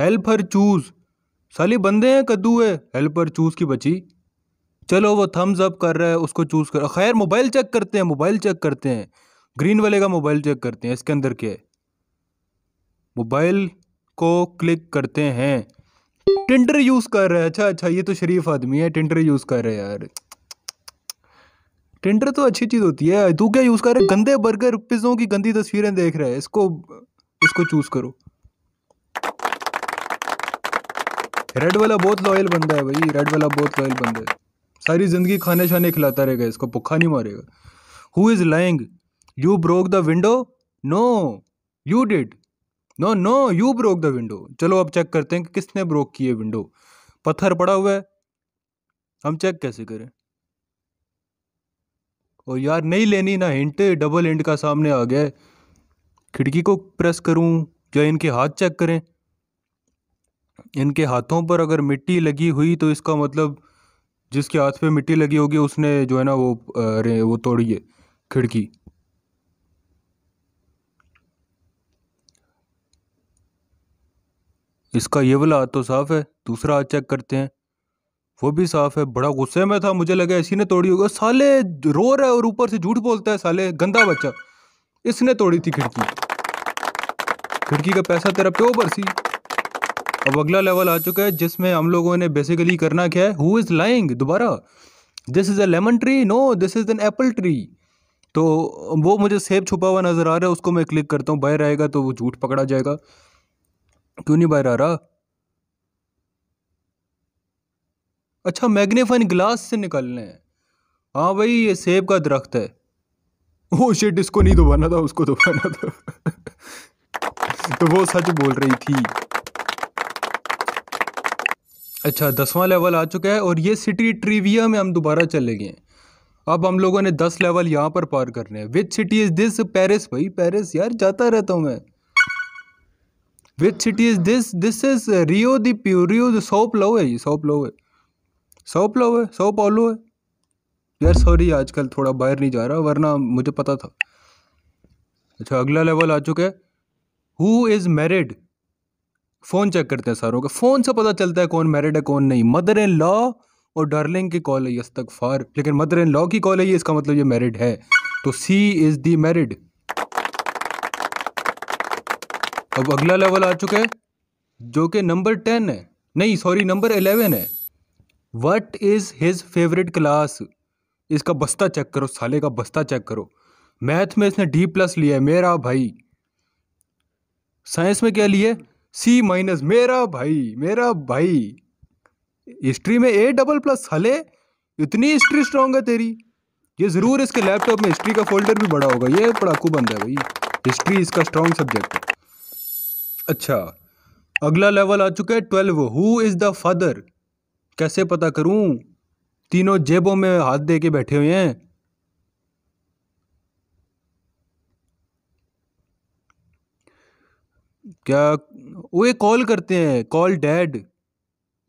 Helper choose साली बंदे हैं कद्दू है हेल्पर चूज की बची चलो वो थम्स अप कर रहा है उसको चूज कर खैर मोबाइल चेक करते हैं मोबाइल चेक करते हैं ग्रीन वाले का मोबाइल चेक करते हैं इसके अंदर क्या है मोबाइल को क्लिक करते हैं टिंडर यूज़ कर रहा है अच्छा अच्छा ये तो शरीफ आदमी है टिंडर यूज़ कर रहा है यार टिंडर तो अच्छी चीज़ होती है तू क्या यूज़ कर रहा है गंदे बर्गर पिज़्ज़ों की गंदी तस्वीरें देख रहा है इसको इसको चूज़ करो रेड वाला बहुत लॉयल बंदा है भाई रेड वाला बहुत लॉयल बंदा है सारी ज़िंदगी खाने छाने खिलाता रहेगा इसको भुखा नहीं मारेगा who is lying you broke the window no you did no no you broke the window चलो अब चेक करते हैं कि किसने ब्रोक की है विंडो पत्थर पड़ा हुआ है हम चेक कैसे करें और यार नहीं लेनी ना हिंट डबल हिंट का सामने आ गया खिड़की को प्रेस करूं या इनके हाथ चेक करें इनके हाथों पर अगर मिट्टी लगी हुई तो इसका मतलब जिसके हाथ पे मिट्टी लगी होगी उसने जो है ना वो अरे वो तोड़ी है खिड़की इसका ये वाला हाथ तो साफ़ है दूसरा हाथ चेक करते हैं वो भी साफ़ है बड़ा गुस्से में था मुझे लगा इसी ने तोड़ी होगा साले रो रहा है और ऊपर से झूठ बोलता है साले गंदा बच्चा इसने तोड़ी थी खिड़की खिड़की का पैसा तेरा प्यो बरसी अब अगला लेवल आ चुका है जिसमें हम लोगों ने बेसिकली करना क्या है हु इज़ लाइंग दोबारा this is a lemon tree no this is an apple tree तो वो मुझे सेब छुपा हुआ नज़र आ रहा है उसको मैं क्लिक करता हूँ बाहर आएगा तो वो झूठ पकड़ा जाएगा क्यों नहीं बाहर आ रहा अच्छा मैग्नीफाइन ग्लास से निकालने हैं हाँ भाई ये सेब का दरख्त है ओ शिट इसको नहीं दुबाना था उसको दुबाना था तो वो सच बोल रही थी अच्छा दसवां लेवल आ चुका है और ये सिटी ट्रिविया में हम दोबारा चले गए अब हम लोगों ने दस लेवल यहाँ पर पार करने हैं which city is this Paris भाई पेरिस यार जाता रहता हूँ मैं which city is this this is Rio de प्यूरियो सौ प्लो है ये सौ प्लो है सौ प्लो है सौ पॉलो है यार सॉरी आजकल थोड़ा बाहर नहीं जा रहा वरना मुझे पता था अच्छा अगला लेवल आ चुका है who is married phone check करते हैं सारों का फ़ोन से पता चलता है कौन मैरिड है कौन नहीं मदर इन लॉ और डार्लिंग की कॉल है तक फार लेकिन मदर इन लॉ की कॉल है ये इसका मतलब ये मैरिड है तो सी इज़ दी मैरिड अब अगला लेवल आ चुका है जो कि नंबर टेन है नहीं सॉरी नंबर एलेवन है what is his favourite class इसका बस्ता चेक करो साले का बस्ता चेक करो मैथ में इसने डी प्लस लिया है मेरा भाई साइंस में क्या लिया सी माइनस मेरा भाई मेरा भाई हिस्ट्री में ए डबल प्लस हले इतनी हिस्ट्री स्ट्रॉन्ग है तेरी ये ज़रूर इसके लैपटॉप में हिस्ट्री का फोल्डर भी बड़ा होगा ये पड़ाकू बंद है भाई हिस्ट्री इसका स्ट्रॉन्ग सब्जेक्ट है अच्छा अगला लेवल आ चुका है twelve who is the father कैसे पता करूं तीनों जेबों में हाथ दे के बैठे हुए हैं क्या वो ये कॉल करते हैं कॉल डैड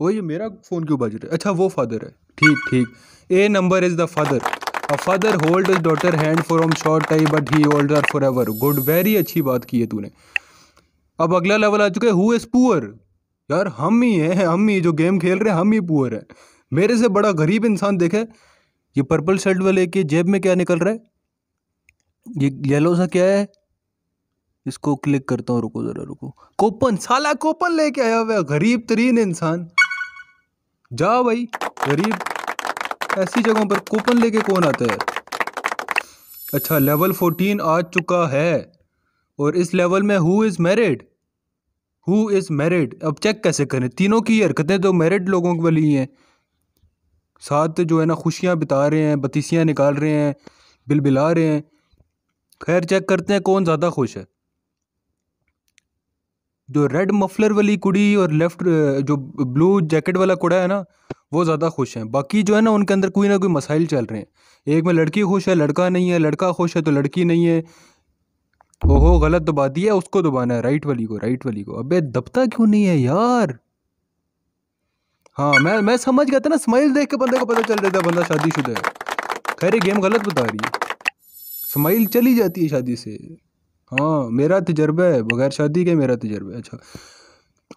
वो ये मेरा फ़ोन क्यों बज रहा है अच्छा वो फादर है ठीक ठीक a number is the father a father hold is daughter hand for um short time but he hold are for ever good very अच्छी बात की है तूने अब अगला लेवल आ चुका है हु इज़ पुअर यार हम ही हैं हम ही जो गेम खेल रहे हैं हम ही पुअर हैं मेरे से बड़ा गरीब इंसान देखे ये पर्पल शर्ट वाले के जेब में क्या निकल रहा है ये येलो सा क्या है इसको क्लिक करता हूँ रुको ज़रा रुको कोपन साला कोपन लेके आया हुआ गरीब तरीन इंसान जा भाई गरीब ऐसी जगहों पर कूपन लेके कौन आता है अच्छा लेवल फोर्टीन आ चुका है और इस लेवल में who is married who is married अब चेक कैसे करें तीनों की हरकतें तो मैरिड लोगों की वाली हैं साथ जो है ना खुशियाँ बिता रहे हैं बतीसियाँ निकाल रहे हैं बिल बिला रहे हैं खैर चेक करते हैं कौन ज़्यादा खुश है जो रेड मफलर वाली कुड़ी और लेफ्ट जो ब्लू जैकेट वाला कुड़ा है ना वो ज़्यादा खुश हैं बाकी जो है ना उनके अंदर कोई ना कोई मसाइल चल रहे हैं एक में लड़की खुश है लड़का नहीं है लड़का खुश है तो लड़की नहीं है ओहो गलत दबा दिया उसको दबाना है राइट वाली को राइट वाली को अबे दबता क्यों नहीं है यार हाँ मैं मैं समझ गया था ना स्माइल देख के बंदे को पता चल रहा था बंदा शादीशुदा है खैर ये गेम गलत बता रही है स्माइल चली जाती है शादी से हाँ मेरा तजर्बा है बगैर शादी के मेरा तजर्बा अच्छा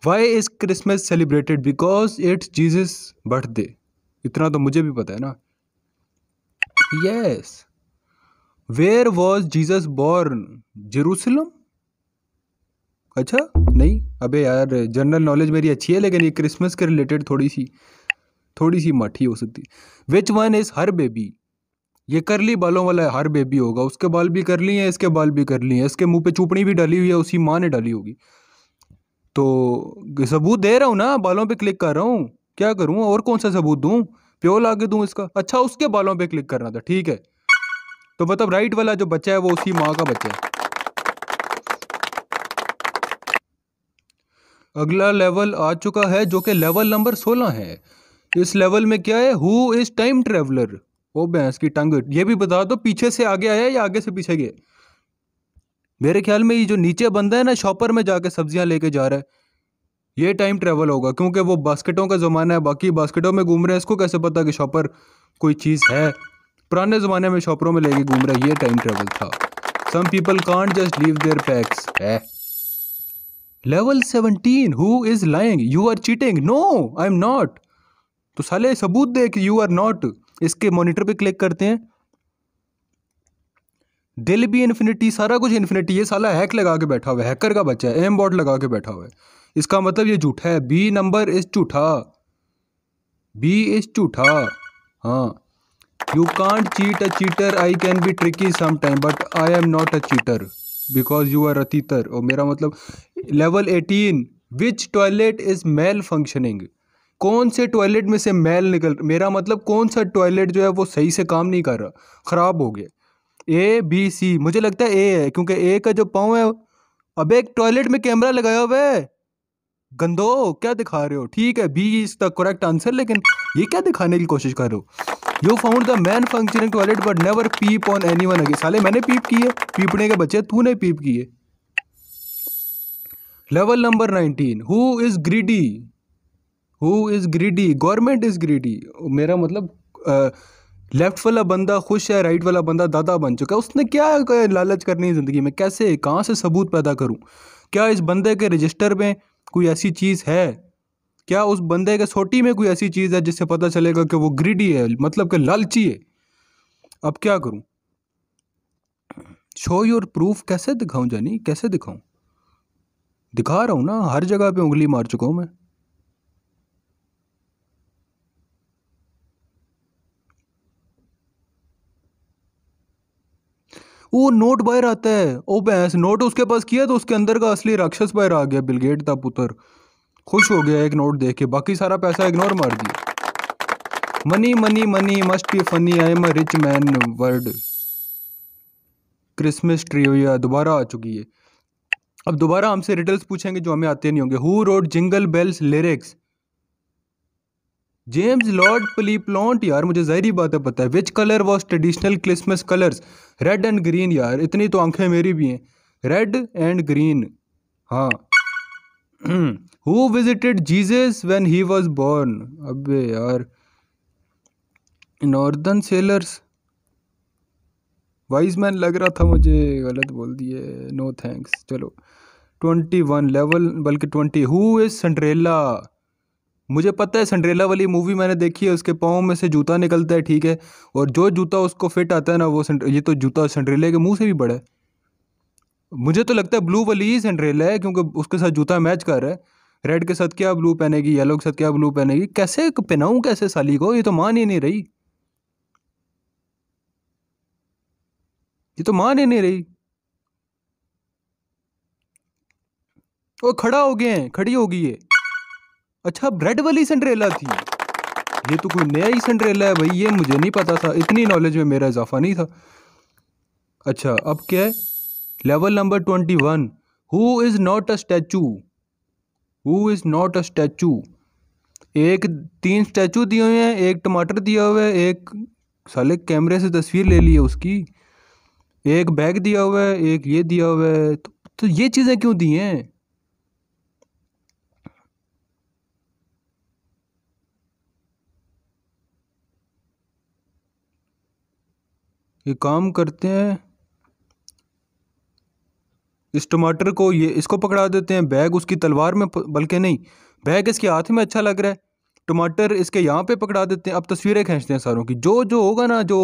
why is Christmas celebrated because it's Jesus birthday इतना तो मुझे भी पता है ना yes where was Jesus born Jerusalem अच्छा नहीं अबे यार जनरल नॉलेज मेरी अच्छी है लेकिन ये क्रिसमस के रिलेटेड थोड़ी सी थोड़ी सी माठी हो सकती which one is her baby ये करली बालों वाला हर बेबी होगा उसके बाल भी कर लिए हैं इसके बाल भी कर लिए हैं इसके मुंह पे चुपड़ी भी डाली हुई है उसी माँ ने डाली होगी तो सबूत दे रहा हूँ ना बालों पे क्लिक कर रहा हूँ क्या करूँ और कौन सा सबूत दूँ प्यो ला के दूँ इसका अच्छा उसके बालों पे क्लिक करना था ठीक है तो मतलब राइट वाला जो बच्चा है वो उसी माँ का बच्चा है अगला लेवल आ चुका है जो कि लेवल नंबर सोलह है इस लेवल में क्या है हु इज़ टाइम ट्रेवलर वो भैंस की टंग ये भी बता दो पीछे से आगे आया या आगे से पीछे गए मेरे ख्याल में ये जो नीचे बंदा है ना शॉपर में जाके सब्जियां लेके जा रहा है ये टाइम ट्रेवल होगा क्योंकि वो बास्केटों का ज़माना है बाकी बास्केटों में घूम रहे हैं इसको कैसे पता कि शॉपर कोई चीज़ है पुराने ज़माने में शॉपरों में लेके घूम रहा है ये टाइम ट्रेवल था some people can't just leave their packs है level seventeen who is lying you are cheating no I am not तो साले सबूत दे कि यू आर नॉट इसके मॉनिटर पे क्लिक करते हैं दिल भी इन्फिनिटी सारा कुछ इन्फिनिटी ये साला हैक लगा के बैठा हुआ है हैकर का बच्चा है एम बॉट लगा के बैठा हुआ है इसका मतलब ये झूठा है बी नंबर इज झूठा बी इज झूठा हाँ you can't cheat a cheater I can be tricky समाइम but I am not a cheater because you are a तीतर और मेरा मतलब level eighteen which toilet is malfunctioning कौन से टॉयलेट में से मैल निकल मेरा मतलब कौन सा टॉयलेट जो है वो सही से काम नहीं कर रहा ख़राब हो गया ए बी सी मुझे लगता है ए है क्योंकि ए का जो पाँव है अब एक टॉयलेट में कैमरा लगाया हुआ है गंदो क्या दिखा रहे हो ठीक है बी इसका करेक्ट आंसर लेकिन ये क्या दिखाने की कोशिश कर रहे हो you found the malfunctioning toilet but never peep on anyone again साले मैंने पीप की है पीपने के बच्चे तूने पीप किए level number nineteen who is greedy who is greedy government is greedy मेरा मतलब लेफ्ट वाला बंदा खुश है राइट वाला बंदा दादा बन चुका है उसने क्या लालच करनी है ज़िंदगी में कैसे कहाँ से सबूत पैदा करूँ क्या इस बंदे के रजिस्टर में कोई ऐसी चीज़ है क्या उस बंदे के सोटी में कोई ऐसी चीज़ है जिससे पता चलेगा कि वो ग्रीडी है मतलब कि लालची है अब क्या करूँ शो योर प्रूफ कैसे दिखाऊं जानी कैसे दिखाऊं दिखा रहा हूँ ना हर जगह पे उंगली मार चुका हूँ मैं वो नोट बाहर आता है ओ भैंस नोट उसके पास किया तो उसके अंदर का असली राक्षस बाहर आ गया बिलगेट था पुत्र खुश हो गया एक नोट देख के बाकी सारा पैसा इग्नोर मार दिया money money money must be funny I am a rich man world Christmas tree या दोबारा आ चुकी है अब दोबारा हमसे रिटल्स पूछेंगे जो हमें आते नहीं होंगे who wrote jingle bells lyrics James Lord प्ली यार मुझे जहरी बात है पता है which colour was traditional Christmas colours red and green यार इतनी तो आंखें मेरी भी हैं रेड एंड ग्रीन हाँ who visited Jesus when he was born अबे यार नॉर्दर्न सेलर्स वाइज मैन लग रहा था मुझे गलत बोल दिए नो थैंक्स चलो ट्वेंटी वन लेवल बल्कि ट्वेंटी हु इज़ सेंट्रेला मुझे पता है संड्रेला वाली मूवी मैंने देखी है उसके पाँव में से जूता निकलता है ठीक है और जो जूता उसको फिट आता है ना वो ये तो जूता संड्रेले के मुंह से भी बड़ा है मुझे तो लगता है ब्लू वाली ही सेंड्रेला है क्योंकि उसके साथ जूता मैच कर रहा है रेड के साथ क्या ब्लू पहनेगी येलो के साथ क्या ब्लू पहनेगी कैसे पहनाऊँ कैसे साली को ये तो मान ही नहीं रही ये तो मान ही नहीं रही वो खड़ा हो गए हैं खड़ी होगी ये अच्छा ब्रेड वाली सिंड्रेला थी ये तो कोई नया ही सिंड्रेला है भाई ये मुझे नहीं पता था इतनी नॉलेज में मेरा इजाफा नहीं था अच्छा अब क्या है level number twenty one who is not a statue who is not a statue एक तीन स्टैचू दिए हुए हैं एक टमाटर दिया हुआ है एक साले कैमरे से तस्वीर ले ली है उसकी एक बैग दिया हुआ है एक ये दिया हुआ है तो, तो ये चीज़ें क्यों दी हैं ये काम करते हैं इस टमाटर को ये इसको पकड़ा देते हैं बैग उसकी तलवार में बल्कि नहीं बैग इसके हाथ में अच्छा लग रहा है टमाटर इसके यहाँ पे पकड़ा देते हैं अब तस्वीरें खींचते हैं सारों की जो जो होगा ना जो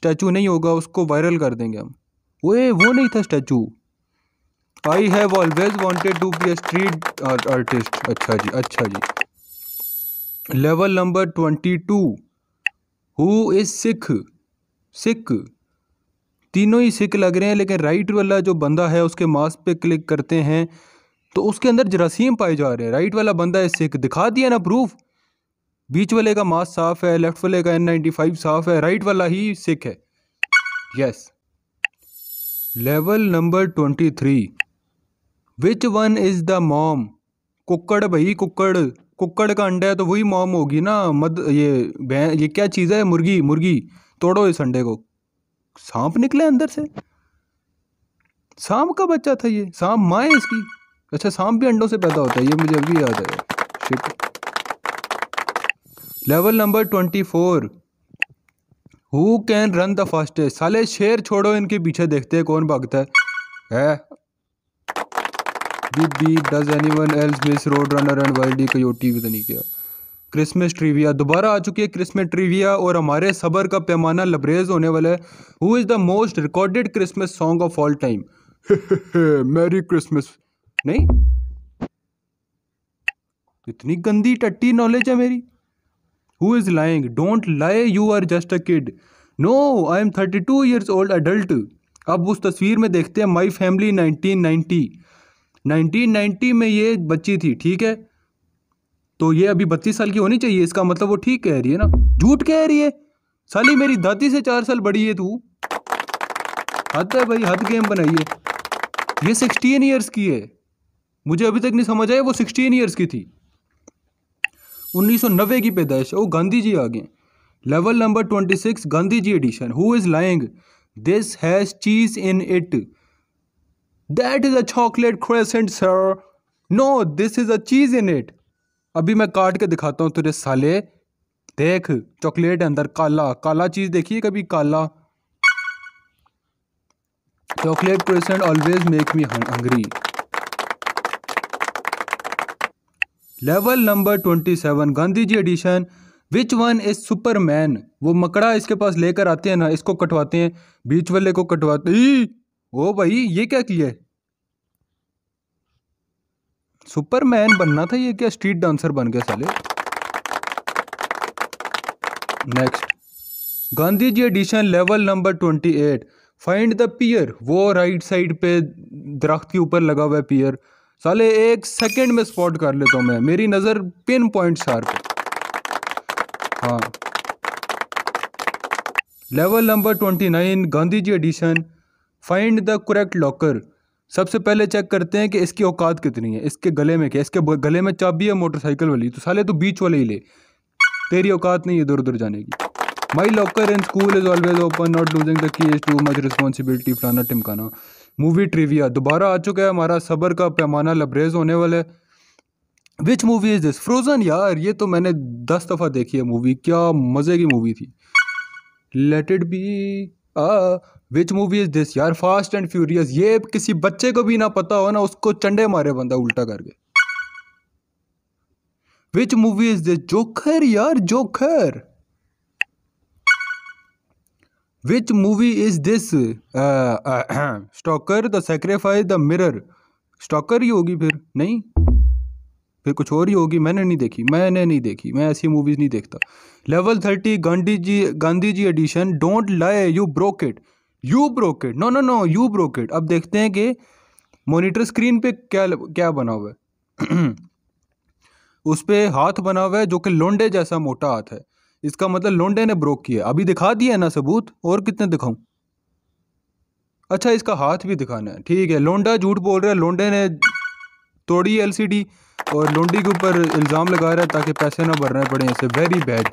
स्टैचू नहीं होगा उसको वायरल कर देंगे हम ए वो नहीं था statue I have always wanted to be street artist अच्छा जी अच्छा जी level number twenty two who is sick sick तीनों ही सिक लग रहे हैं लेकिन राइट वाला जो बंदा है उसके मास्क पे क्लिक करते हैं तो उसके अंदर जरासीम पाए जा रहे हैं राइट वाला बंदा है सिक दिखा दिया ना प्रूफ बीच वाले का मास्क साफ है लेफ्ट वाले का एन नाइन्टी फाइव साफ है राइट वाला ही सिक है yes level number twenty three which one is the mom कुक्कड़ भाई कुक्कड़ कुक्कड़ का अंडा है तो वही मॉम होगी ना मद ये ये क्या चीज़ है मुर्गी मुर्गी तोड़ो इस अंडे को सांप निकले अंदर से सांप का बच्चा था ये सांप माँ है इसकी अच्छा सांप भी अंडों से पैदा होता है ये मुझे अभी याद आया shit level number twenty four who can run the fastest साले शेर छोड़ो इनके पीछे देखते हैं कौन भागता है, है? Beep beep does anyone else miss Road Runner and Wile E भी तो नहीं किया क्रिसमस ट्रिविया दोबारा आ चुकी है क्रिसमस ट्रिविया और हमारे सबर का पैमाना लबरेज होने वाला है who is the most recorded Christmas song of all time merry Christmas नहीं इतनी गंदी टट्टी नॉलेज है मेरी who is lying don't lie you are just a kid no I am thirty two years old adult अब उस तस्वीर में देखते हैं my family nineteen ninety nineteen ninety में ये बच्ची थी ठीक है तो ये अभी बत्तीस साल की होनी चाहिए इसका मतलब वो ठीक कह रही है ना झूठ कह रही है साली मेरी दादी से चार साल बड़ी है तू हद है भाई हद गेम बनाई है ये सिक्सटीन ईयर्स की है मुझे अभी तक नहीं समझ आया वो सिक्सटीन ईयर्स की थी उन्नीस सौ नब्बे की पैदाइश वो गांधी जी आ गए level number six Gandhi ji edition who is lying this has cheese in it that is a chocolate croissant sir no this is a cheese in it अभी मैं काट के दिखाता हूँ तुझे साले देख चॉकलेट है अंदर काला काला चीज़ देखिए कभी काला chocolate croissant always make me hungry level number twenty seven Gandhi ji edition which one is Superman वो मकड़ा इसके पास लेकर आते हैं ना इसको कटवाते हैं बीच वाले को कटवाते ओ भाई ये क्या किया है सुपरमैन बनना था ये क्या स्ट्रीट डांसर बन गया साले next Gandhi ji edition level number twenty eight find the pair वो राइट साइड पे दरख्त के ऊपर लगा हुआ है पियर साले एक सेकंड में स्पॉट कर लेता हूँ मैं मेरी नज़र पिन पॉइंट शार्प हाँ level number twenty nine Gandhi ji edition find the correct locker सबसे पहले चेक करते हैं कि इसकी औकात कितनी है इसके गले में क्या इसके गले में चाबी है मोटरसाइकिल वाली तो साले तो बीच वाले ही ले तेरी औकात नहीं इधर उधर जाने की my locker in school is always open not losing the key is too much responsibility फलाना टिमकाना मूवी ट्रिविया दोबारा आ चुका है हमारा सबर का पैमाना लबरेज होने वाला है which movie is this Frozen यार ये तो मैंने दस दफ़ा देखी है मूवी क्या मज़े की मूवी थी लेट इट बी आ विच मूवी इज दिस यार फास्ट एंड फ्यूरियस ये किसी बच्चे को भी ना पता हो ना उसको चंडे मारे बंदा उल्टा करके which movie is this Joker यार Joker which movie is this Stalker the sacrifice the mirror Stalker ही होगी फिर नहीं फिर कुछ और ही होगी मैंने नहीं देखी मैंने नहीं देखी मैं ऐसी मूवीज़ नहीं देखता level thirty Gandhi ji Gandhi ji edition don't lie you broke it you broke it no no no you broke it अब देखते हैं कि मोनिटर स्क्रीन पे क्या क्या बना हुआ है उस पर हाथ बना हुआ है जो कि लोंडे जैसा मोटा हाथ है इसका मतलब लोंडे ने ब्रोक किया अभी दिखा दिया ना सबूत और कितने दिखाऊं अच्छा इसका हाथ भी दिखाना है ठीक है लोंडा झूठ बोल रहा है लोंडे ने तोड़ी एलसीडी और लोंडी के ऊपर इल्ज़ाम लगा रहा है ताकि पैसे ना भरने पड़े इसे very bad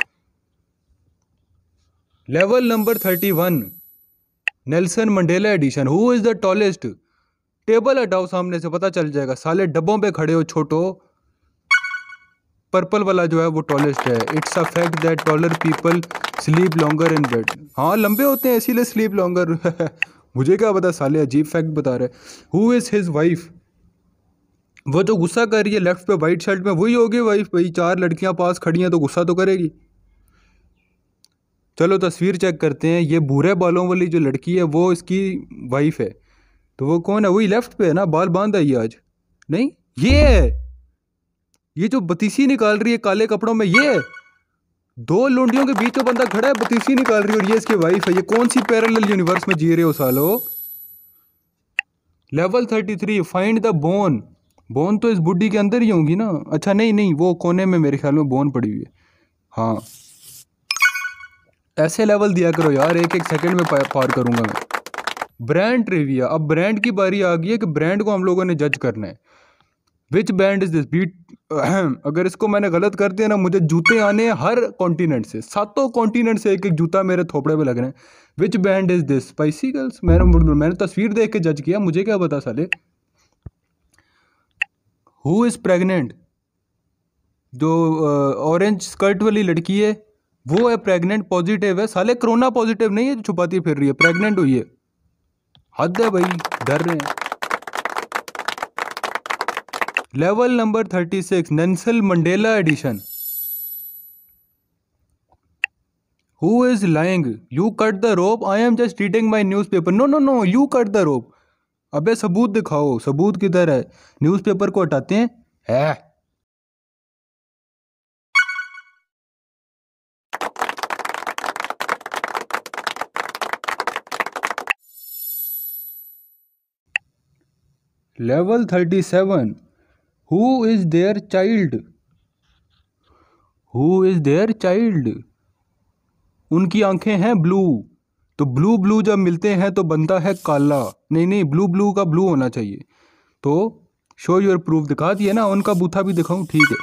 level number thirty one Nelson Mandela edition who is the tallest table हटाओ सामने से पता चल जाएगा साले डब्बों पे खड़े हो छोटो पर्पल वाला जो है वो टॉलेस्ट है it's a fact that taller people sleep longer in bed हाँ लंबे होते हैं इसीलिए स्लीप लॉन्गर मुझे क्या पता साले अजीब फैक्ट बता रहे हु इज़ हिज वाइफ वो जो तो गुस्सा कर रही है लेफ्ट पे वाइट शर्ट में वही होगी वाइफ भाई चार लड़कियां पास खड़ी हैं तो गुस्सा तो करेगी चलो तस्वीर चेक करते हैं ये भूरे बालों वाली जो लड़की है वो इसकी वाइफ है तो वो कौन है वही लेफ्ट पे है ना बाल बांध आई आज नहीं ये है ये जो बतीसी निकाल रही है काले कपड़ों में ये है दो लुंडियों के बीच तो बंदा खड़ा है बतीसी निकाल रही है और ये इसकी वाइफ है ये कौन सी पैरल यूनिवर्स में जी रहे हो सालो level thirty three find the bone bone तो इस बुढ़ी के अंदर ही होंगी ना अच्छा नहीं नहीं वो कोने में मेरे ख्याल में बोन पड़ी हुई है हाँ ऐसे लेवल दिया करो यार एक एक सेकंड में पार करूँगा मैं ब्रांड ट्रिविया अब ब्रांड की बारी आ गई है कि ब्रांड को हम लोगों ने जज करना है which brand is this Beat अगर इसको मैंने गलत कर दिया ना मुझे जूते आने हैं हर कॉन्टिनेंट से सातों कॉन्टिनेंट से एक एक जूता मेरे थोपड़े पे लग रहे हैं which brand is this spicy girls मैंने मैंने तस्वीर देख के जज किया मुझे क्या बता साले हु इज़ प्रेगनेंट जो ऑरेंज स्कर्ट वाली लड़की है वो है प्रेग्नेंट पॉजिटिव है साले कोरोना पॉजिटिव नहीं है जो छुपाती फिर रही है प्रेग्नेंट हुई है हद है भाई डर रहे हैं level number thirty six Nelson Mandela edition who is lying you cut the rope I am just reading my newspaper no no no you cut the rope अबे सबूत दिखाओ सबूत किधर है न्यूज़पेपर को हटाते हैं है level thirty seven who is their child who is their child उनकी आंखें हैं ब्लू तो ब्लू ब्लू जब मिलते हैं तो बनता है काला नहीं नहीं ब्लू ब्लू का ब्लू होना चाहिए तो शो योर प्रूफ दिखा दिए ना उनका बूथा भी दिखाऊं ठीक है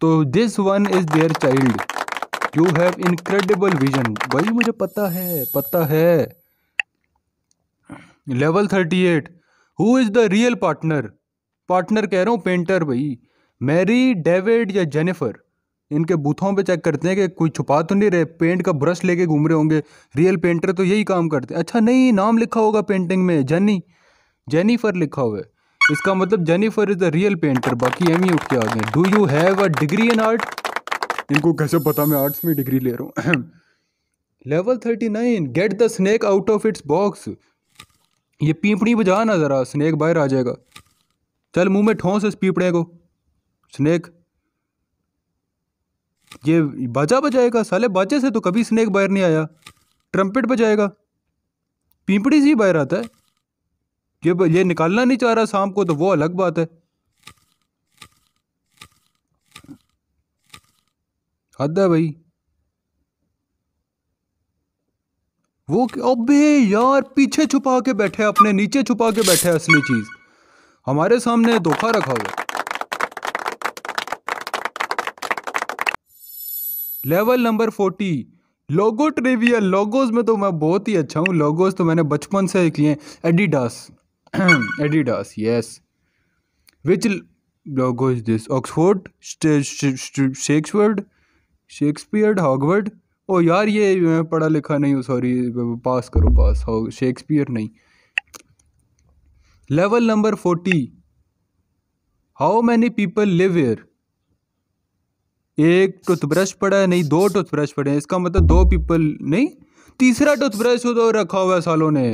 तो this one is their child you have incredible vision भाई मुझे पता है पता है level thirty eight who is the real partner partner कह रहा हूँ पेंटर भाई मैरी डेविड या जेनिफर इनके बूथों पे चेक करते हैं कि कोई छुपा तो नहीं रहे पेंट का ब्रश लेके घूम रहे होंगे रियल पेंटर तो यही काम करते हैं अच्छा नहीं नाम लिखा होगा पेंटिंग में जेनी जेनिफर लिखा हुआ है इसका मतलब Jennifer is the real painter बाकी एम यू क्या आगे do you have a degree in art इनको कैसे पता मैं आर्ट्स में डिग्री ले रहा हूँ level thirty nine get the snack out of its box ये पीपड़ी बजा ना ज़रा स्नैक बाहर आ जाएगा चल मुंह में ठोंस इस पीपड़े को स्नैक ये बाजा बजाएगा साले बाजे से तो कभी स्नैक बाहर नहीं आया ट्रम्पेट बजाएगा पीपड़ी से ही बाहर आता है ये ये निकालना नहीं चाह रहा शाम को तो वो अलग बात है हद है भाई वो अबे यार पीछे छुपा के बैठे अपने नीचे छुपा के बैठे असली चीज हमारे सामने धोखा रखा हुआ level number forty logo trivia logos में तो मैं बहुत ही अच्छा हूँ लोगोज तो मैंने बचपन से किए Adidas Adidas yes which logo is this Oxford शेक्सफर्ड शेक्सपियर हॉगवर्ड ओ यार ये पढ़ा लिखा नहीं हूँ सॉरी पास करो पास हो शेक्सपियर नहीं level number forty how many people live here एक टूथब्रश पड़ा है नहीं दो टूथब्रश पड़े हैं इसका मतलब दो पीपल नहीं तीसरा टूथब्रश तो रखा हुआ है सालों ने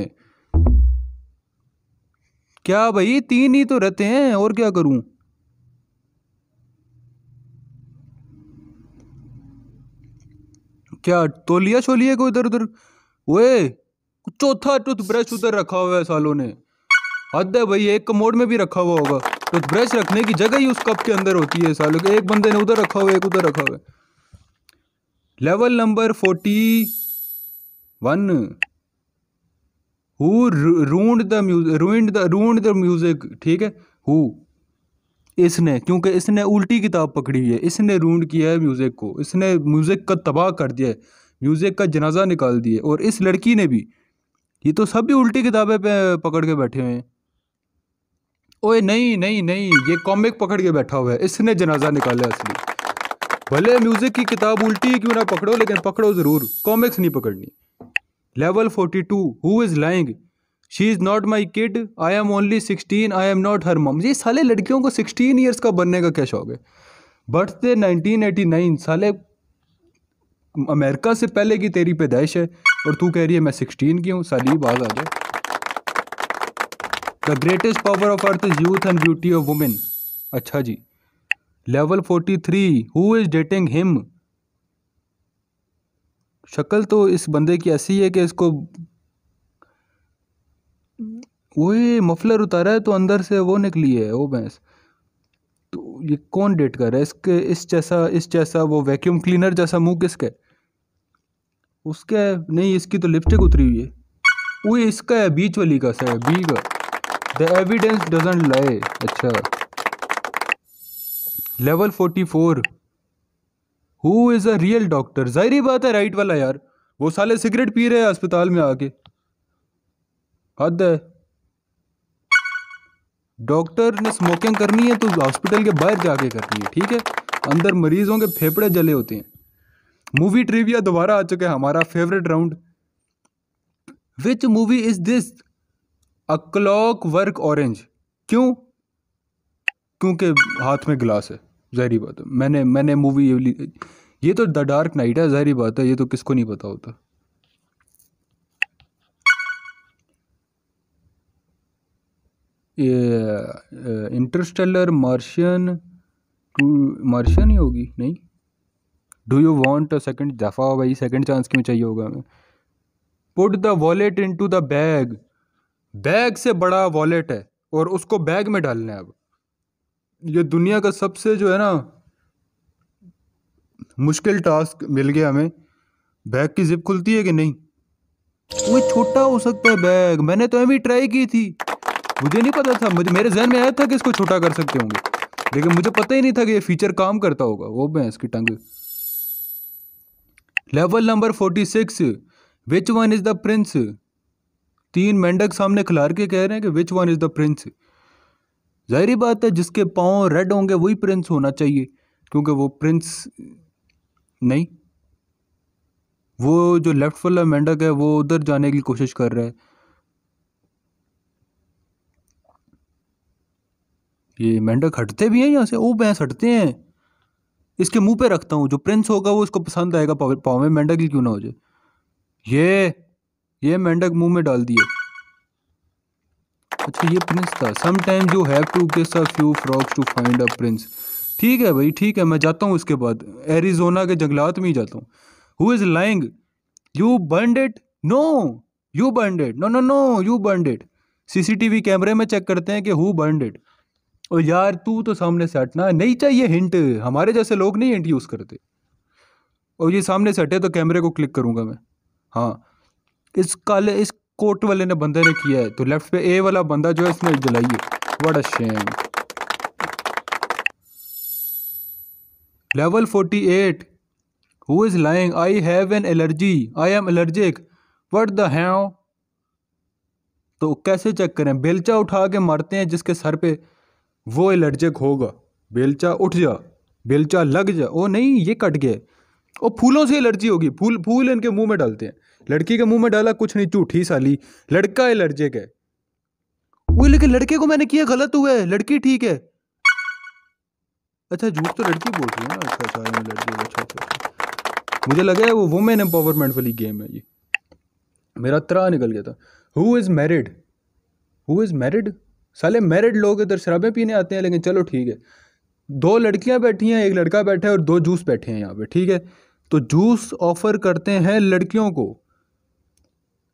क्या भाई तीन ही तो रहते हैं और क्या करूं क्या तोलिया छोलिया को इधर उधर वे चौथा टूथब्रश उधर रखा हुआ है सालों ने हद है भाई एक कमोड में भी रखा हुआ होगा टूथब्रश रखने की जगह ही उस कप के अंदर होती है सालों के एक बंदे ने उधर रखा हुआ है एक उधर रखा हुआ है level number forty one who ruined the music ruined the ruined the music ठीक है हु इसने क्योंकि इसने उल्टी किताब पकड़ी हुई है इसने रूंड किया है म्यूज़िक को इसने म्यूज़िक का तबाह कर दिया है म्यूज़िक का जनाजा निकाल दिया और इस लड़की ने भी ये तो सब भी उल्टी किताबें पे पकड़ के बैठे हुए हैं ओए नहीं नहीं नहीं ये कॉमिक पकड़ के बैठा हुआ है इसने जनाजा निकाला असली भले म्यूज़िक की किताब उल्टी क्यों ना पकड़ो लेकिन पकड़ो ज़रूर कॉमिक्स नहीं पकड़नी level forty two who is lying she is not my kid I am only sixteen I am not her mum ये साले लड़कियों को सिक्सटीन ईयर्स का बनने का क्या शौक है डे नाइनटीन एटी नाइन साले अमेरिका से पहले की तेरी पैदाइश है और तू कह रही है मैं सिक्सटीन की हूँ साली बाज आ जाए the greatest power of earth is youth and beauty of women अच्छा जी level forty three who is dating him शक्ल तो इस बंदे की ऐसी है कि इसको वही मफलर उतारा है तो अंदर से वो निकली है वो भैंस तो ये कौन डेट कर रहा है इसके इस जैसा इस जैसा वो वैक्यूम क्लीनर जैसा मुंह किसका उसके उसका है नहीं इसकी तो लिपस्टिक उतरी हुई है वो इसका है बीच वाली का सर बी का द एविडेंस डजेंट लाई अच्छा level forty four who is a real doctor जाहिर बात है राइट वाला यार वो साले सिगरेट पी रहे हैं अस्पताल में आके हद है डॉक्टर ने स्मोकिंग करनी है तो हॉस्पिटल के बाहर जाके करनी है ठीक है अंदर मरीजों के फेफड़े जले होते हैं मूवी ट्रिविया दोबारा आ चुका है हमारा favourite round which movie is this a clockwork orange क्यों क्योंकि हाथ में गिलास है जहरी बात है मैंने मैंने मूवी ये तो द डार्क नाइट है जहरी बात है ये तो किसको नहीं पता होता इंटरस्टेलर मार्शियन मार्शियन ही होगी नहीं do you want a second दफ़ा भाई सेकेंड चांस क्यों चाहिए होगा हमें put the wallet into the bag bag से बड़ा वॉलेट है और उसको बैग में डालना है अब ये दुनिया का सबसे जो है ना मुश्किल टास्क मिल गया हमें बैग की जिप खुलती है कि नहीं वो छोटा हो सकता है बैग मैंने तो अभी ट्राई की थी मुझे नहीं पता था मुझे मेरे जहन में आया था कि इसको छोटा कर सकते होंगे लेकिन मुझे पता ही नहीं था कि ये फीचर काम करता होगा वो मैं इसकी tongue level number forty six which one is the prince तीन मेंढक सामने खिलार के कह रहे हैं कि which one is the prince जाहरी बात है जिसके पाँव रेड होंगे वही प्रिंस होना चाहिए क्योंकि वो प्रिंस नहीं वो जो लेफ्ट वाला मेंढक है वो उधर जाने की कोशिश कर रहा है ये मेंढक हटते भी हैं यहाँ से ओ भैंस हटते हैं इसके मुंह पे रखता हूँ जो प्रिंस होगा वो इसको पसंद आएगा पाव में मेंढक ही क्यों ना हो जाए ये ये मेंढक मुंह में डाल दिए अच्छा ये प्रिंस था some you have to kiss a few frogs to find a prince ठीक है भाई ठीक है मैं जाता हूँ उसके बाद एरिजोना के जंगलात में ही जाता हूँ who is lying you burn that no you burn that no no no you burn that CCTV कैमरे में चेक करते हैं कि हु बर्न डेट और यार तू तो सामने से हटना नहीं चाहिए हिंट हमारे जैसे लोग नहीं हिंट यूज़ करते और ये सामने से हटे तो कैमरे को क्लिक करूँगा मैं हाँ इस काले इस कोट वाले ने बंदे ने किया है तो लेफ्ट पे ए वाला बंदा जो है इसने जलाई है what a shame level forty eight who is lying I have an allergy I am allergic what the हैव तो कैसे चेक करें बेलचा उठा के मारते हैं जिसके सर पे वो एलर्जिक होगा बेलचा उठ जा बेलचा लग जा ओ नहीं ये कट गया ओ फूलों से एलर्जी होगी फूल फूल इनके मुंह में डालते हैं लड़की के मुंह में डाला कुछ नहीं झूठी साली लड़का एलर्जिक है वो लेकिन लड़के को मैंने किया गलत हुआ है लड़की ठीक है अच्छा झूठ तो लड़की बोल रही है ना अच्छा अच्छा लड़की अच्छा अच्छा मुझे लगा है वो वुमेन एम्पावरमेंट वाली गेम है ये मेरा त्रा निकल गया था who is married who is married साले मैरिड लोग इधर शराबें पीने आते हैं लेकिन चलो ठीक है दो लड़कियां बैठी हैं एक लड़का बैठा है और दो जूस बैठे हैं यहाँ पे ठीक है तो जूस ऑफ़र करते हैं लड़कियों को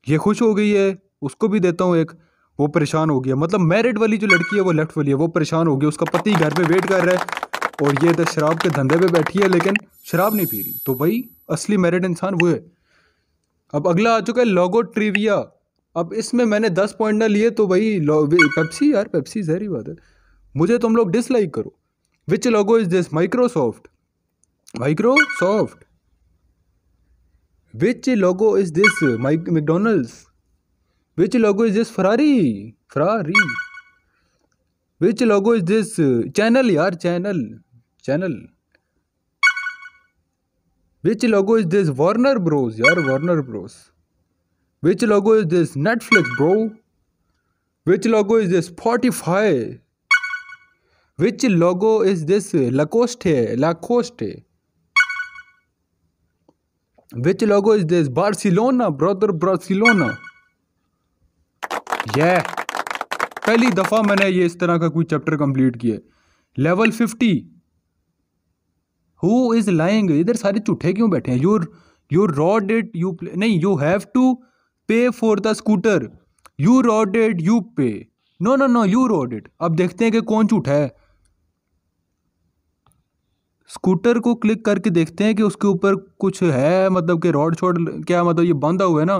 ये खुश हो गई है उसको भी देता हूँ एक वो परेशान हो गया मतलब मैरिड वाली जो लड़की है वो लेफ्ट वाली है वो परेशान हो गया उसका पति घर पे वेट कर रहा है और ये इधर शराब के धंधे पे बैठी है लेकिन शराब नहीं पी रही तो भाई असली मैरिड इंसान वो है अब अगला आ चुका है लोगो ट्रिविया अब इसमें मैंने दस पॉइंट ना लिए तो भाई पेप्सी यार पेप्सी जहरी बात है मुझे तुम लोग डिसलाइक करो which logo is this Microsoft Microsoft which logo is this McDonald's which logo is this Ferrari Ferrari which logo is this Chanel यार Chanel Chanel which logo is this Warner Bros यार Warner Bros Which logo is this? Netflix, bro. Which logo is this? Spotify. Which logo is this? Lacoste Lacoste Which logo is this? Barcelona, brother Barcelona. Yeah. पहली दफ़ा मैंने ये इस तरह का कोई chapter complete किया level fifty who is lying इधर सारे झूठे क्यों बैठे हैं your your rode it you नहीं you have to pay for the scooter you rode it it you pay no no no you rode it अब देखते हैं कि कौन झूठा है स्कूटर को क्लिक करके देखते हैं कि उसके ऊपर कुछ है मतलब कि रोड छोड़ क्या मतलब ये बांधा हुआ है ना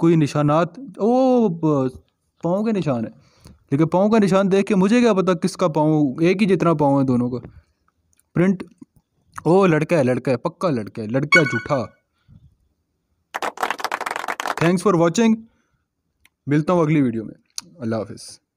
कोई निशानात ओ पाओ के निशान है लेकिन पाओ का निशान देख के मुझे क्या पता किसका पाओ एक ही जितना पाओ है दोनों का प्रिंट ओ लड़का है लड़का है पक्का लड़का है लड़का झूठा थैंक्स फॉर वॉचिंग मिलता हूँ अगली वीडियो में अल्लाह हाफिज़